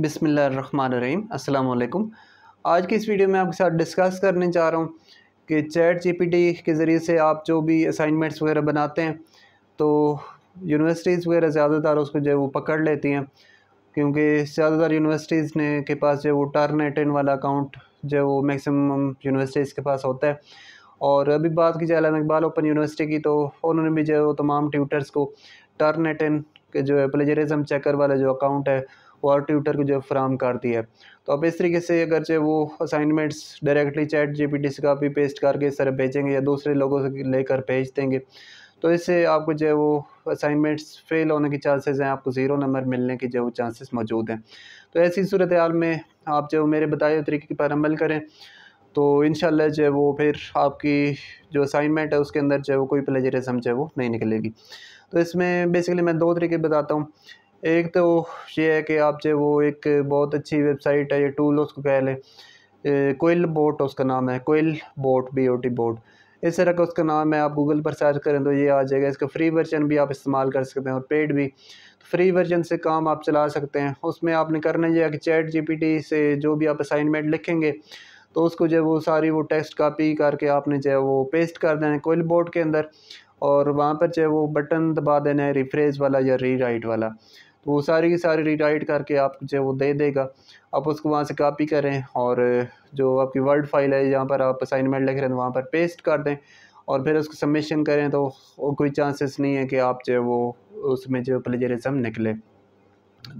बिसमीम अल्लाम आज की इस वीडियो में आपके साथ डिस्कस करने जा रहा हूँ कि चैट जीपीटी के ज़रिए से आप जो भी असाइनमेंट्स वगैरह बनाते हैं तो यूनिवर्सिटीज़ वगैरह ज़्यादातर उसको जो है वो पकड़ लेती हैं क्योंकि ज़्यादातर यूनिवर्सिटीज़ ने के पास जो वो टर्न वाला अकाउंट जो वो मैक्सिमम यूनिवर्सिटीज़ के पास होता है और अभी बात की जाए अलाम इकबाल ओपन यूनिवर्सिटी की तो उन्होंने भी जो है वो तमाम ट्यूटर्स को टर्न के जो है प्लेजरिज़म चेकर वाला जो अकाउंट है और ट्यूटर को जो फ्राहम करती है तो आप इस तरीके से अगर जो वो असाइनमेंट्स डायरेक्टली चैट जीपीटी से कापी पेस्ट करके सर भेजेंगे या दूसरे लोगों से लेकर भेज देंगे तो इससे आपको जो है वो असाइनमेंट्स फेल होने के चांसेस हैं आपको ज़ीरो नंबर मिलने के जो वो चांसेस मौजूद हैं तो ऐसी सूरत हाल में आप जो मेरे बताए तरीके पर अमल करें तो इन जो है वो फिर आपकी जो असाइनमेंट है उसके अंदर जो है वो कोई प्लेजरिज्म जो है वो नहीं निकलेगी तो इसमें बेसिकली मैं दो तरीके बताता हूँ एक तो ये है कि आप जो वो एक बहुत अच्छी वेबसाइट है ये टूल उसको कह लें कोयल बोट उसका नाम है QuillBot B O T bot इस तरह का उसका नाम है आप गूगल पर सर्च करें तो ये आ जाएगा इसका फ्री वर्जन भी आप इस्तेमाल कर सकते हैं और पेड भी तो फ्री वर्जन से काम आप चला सकते हैं उसमें आपने करना यह है कि चैट जी से जो भी आप असाइनमेंट लिखेंगे तो उसको जो है वो सारी वो टेक्स्ट कापी करके आपने जो है वो पेस्ट कर देना है कोयल बोर्ड के अंदर और वहाँ पर जो है वो बटन दबा देना है रिफ्रेज वाला या री वाला तो वो सारी की सारी रिटाइट करके आप जो वो दे देगा आप उसको वहाँ से कापी करें और जो आपकी वर्ड फाइल है जहाँ पर आप असाइनमेंट लिख रहे हैं तो वहाँ पर पेस्ट कर दें और फिर उसको सबमिशन करें तो कोई चांसेस नहीं है कि आप जो वो उसमें जो प्लेजरिज्म निकले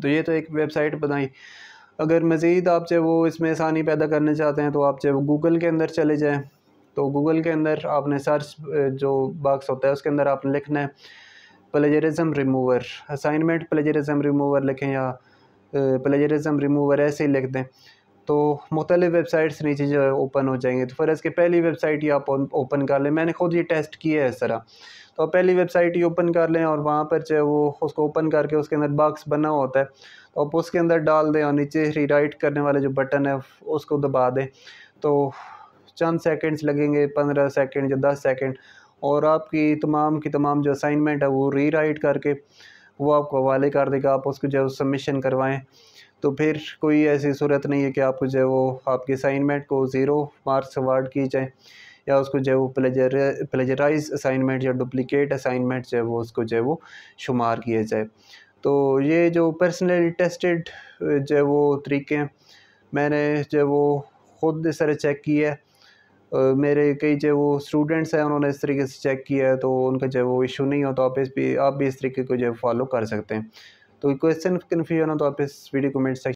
तो ये तो एक वेबसाइट बनाई अगर मज़ीद आप जो वो इसमें आसानी पैदा करना चाहते हैं तो आप जो गूगल के अंदर चले जाएँ तो गूगल के अंदर आपने सर्च जो बॉक्स होता है उसके अंदर आपने लिखना है plagiarism remover assignment plagiarism remover लिखें या प्लेजरिज्म रिमूवर ऐसे ही लिख दें तो मुख्तलिफ़ वेबसाइट्स नीचे जो है ओपन हो जाएंगे तो फ़र्ज़ के पहली वेबसाइट ही आप ओपन कर लें मैंने खुद ये टेस्ट किया है इस तरह तो पहली वेबसाइट ही ओपन कर लें और वहाँ पर जो है वो उसको ओपन करके उसके अंदर बॉक्स बना होता है तो आप उसके अंदर डाल दें और नीचे रीराइट करने वाले जो बटन है उसको दबा दें तो चंद सेकेंड्स लगेंगे पंद्रह सेकेंड या दस सेकेंड और आपकी तमाम की तमाम जो असाइनमेंट है वो री राइट करके वो आपको हवाले कर देगा आप उसको जो है सबमिशन करवाएँ तो फिर कोई ऐसी सूरत नहीं है कि आपको जो है वो आपकी असाइनमेंट को ज़ीरो मार्क्स अवार्ड की जाए या उसको जो है वो प्लेजर प्लेजराइज असाइनमेंट या डुप्लिकेट असाइनमेंट जो है वो उसको जो है वो शुमार किया जाए तो ये जो पर्सनली टेस्टेड जो है वो तरीके हैं मैंने जो है वो ख़ुद इस तरह चेक किया है मेरे कई जो वो स्टूडेंट्स हैं उन्होंने इस तरीके से चेक किया है तो उनका जो वो इशू नहीं हो तो आप इस भी आप भी इस तरीके को जो फॉलो कर सकते हैं तो क्वेश्चन कन्फ्यूजन हो तो आप इस वीडियो कमेंट सेक्शन